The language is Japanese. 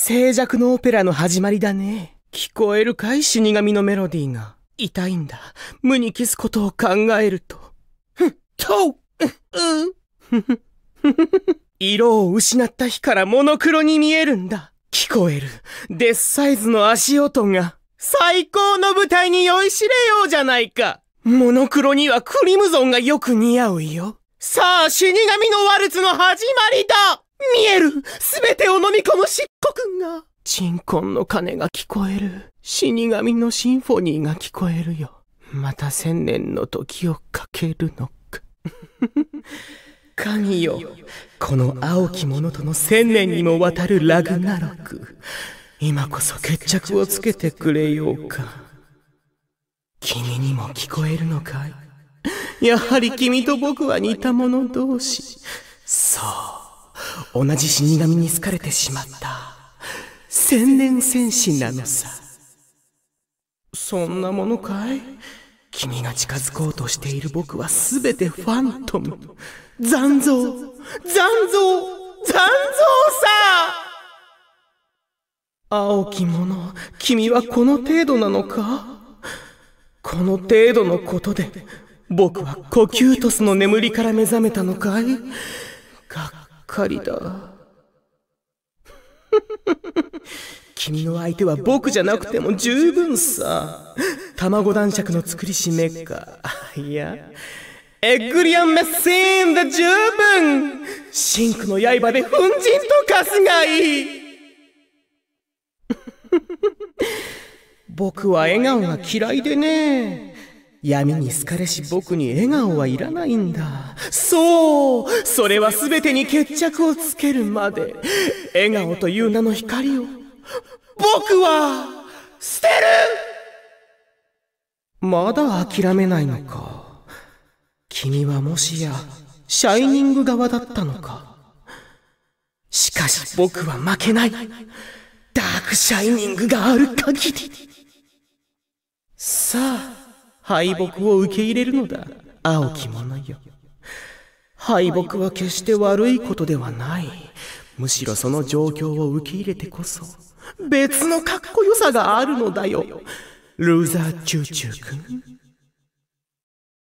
静寂のオペラの始まりだね。聞こえるかい死神のメロディーが。痛いんだ。無に消すことを考えると。ふっ、とう、うん。色を失った日からモノクロに見えるんだ。聞こえる。デスサイズの足音が。最高の舞台に酔いしれようじゃないか。モノクロにはクリムゾンがよく似合うよ。さあ、死神のワルツの始まりだ見える全てを飲み込む漆黒んが鎮魂の鐘が聞こえる死神のシンフォニーが聞こえるよまた千年の時をかけるのか 神よこの青き者との千年にもわたるラグナロク今こそ決着をつけてくれようか君にも聞こえるのかいやはり君と僕は似た者同士そう同じ死神に好かれてしまった千年戦士なのさそんなものかい君が近づこうとしている僕は全てファントム残像残像残像さ青き者君はこの程度なのかこの程度のことで僕はコキュートスの眠りから目覚めたのかいがかりだ 君の相手は僕じゃなくても十分さ卵男爵の作りしめかいやエッグリアンメッセーンで十分シンクの刃で粉塵とかすがいい 僕は笑顔が嫌いでね闇に好かれし僕に笑顔はいらないんだ。そうそれは全てに決着をつけるまで、笑顔という名の光を、僕は、捨てるまだ諦めないのか。君はもしや、シャイニング側だったのか。しかし僕は負けない。ダークシャイニングがある限り。さあ、敗北を受け入れるのだ青き者よ敗北は決して悪いことではないむしろその状況を受け入れてこそ別のかっこよさがあるのだよルーザーチューチュー君